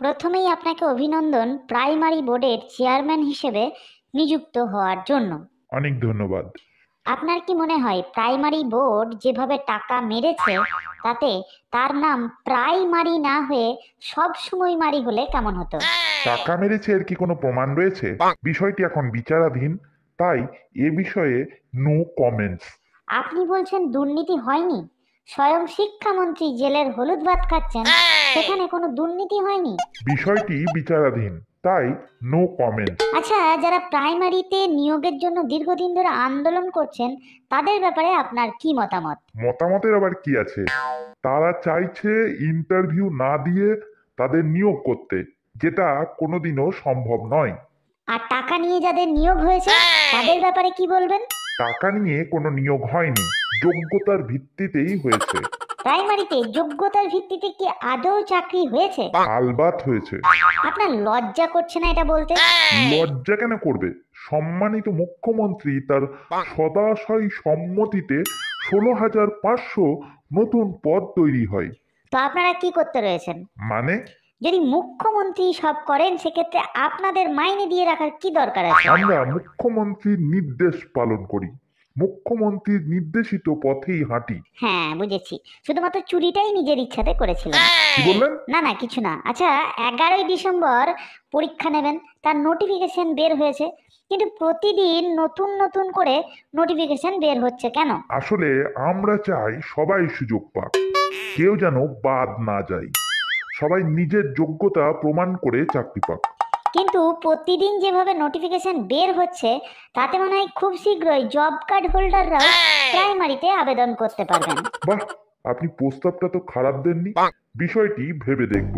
প্রথমেই আপনাকে অভিনন্দন প্রাইমারি বোর্ডের চেয়ারম্যান হিসেবে নিযুক্ত হওয়ার জন্য অনেক ধন্যবাদ আপনার কি মনে হয় প্রাইমারি বোর্ড যেভাবে টাকা মেরেছে তাতে তার নাম প্রাইমারি না হয়ে সব সময় মারি হলে কেমন হতো টাকা মেরেছে এর কি কোনো প্রমাণ রয়েছে বিষয়টি এখন বিচারাধীন তাই এ বিষয়ে নো কমেন্টস আপনি বলছেন দুর্নীতি হয়নি স্বয়ং শিক্ষামন্ত্রী জেলের হলুদ ভাত খাচ্ছেন সেখানে কোনো দুর্নীতি হয়নি বিষয়টি বিচারাধীন তাই নো কমেন্ট আচ্ছা যারা প্রাইমারিতে নিয়োগের জন্য দীর্ঘদিন ধরে আন্দোলন করছেন তাদের ব্যাপারে আপনার কি মতামত মতামতের আবার কি আছে তারা চাইছে ইন্টারভিউ না দিয়ে তাদের নিয়োগ করতে যেটা কোনোদিনও সম্ভব নয় আর টাকা নিয়ে যাদের নিয়োগ হয়েছে তাদের ব্যাপারে কি বলবেন টাকা নিয়ে কোনো নিয়োগ হয়নি যোগ্যতার ভিত্তিতেই হয়েছে প্রাইমারিতে যোগ্যতার ভিত্তিতে কি আদৌ চাকরি হয়েছে আলবাত হয়েছে আপনার লজ্জা করছে না এটা বলতে লজ্জা কেন করবে সম্মানিত মুখ্যমন্ত্রী তার সদাশয় সম্মতিতে ষোলো হাজার পাঁচশো নতুন পদ তৈরি হয় তো আপনারা কি করতে রয়েছেন মানে যদি মুখ্যমন্ত্রী সব করেন সেক্ষেত্রে আপনাদের মাইনে দিয়ে রাখার কি দরকার আছে আমরা মুখ্যমন্ত্রীর নির্দেশ পালন করি মুখ্যমন্ত্রীর নির্দেশিত পথেই হাঁটি হ্যাঁ বুঝেছি শুধুমাত্র চুরিটাই নিজের ইচ্ছাতে করেছিলেন না না কিছু না আচ্ছা এগারোই ডিসেম্বর পরীক্ষা নেবেন তার নোটিফিকেশন বের হয়েছে কিন্তু প্রতিদিন নতুন নতুন করে নোটিফিকেশন বের হচ্ছে কেন আসলে আমরা চাই সবাই সুযোগ পাক কেউ যেন বাদ না যায় সবাই নিজের যোগ্যতা প্রমাণ করে চাকরি পাক কিন্তু প্রতিদিন যেভাবে নোটিফিকেশন বের হচ্ছে তাতে মনে হয় খুব শীঘ্রই জব কার্ড হোল্ডাররা প্রাইমারিতে আবেদন করতে পারবেন বাহ আপনি প্রস্তাবটা তো খারাপ দেননি বিষয়টি ভেবে দেখব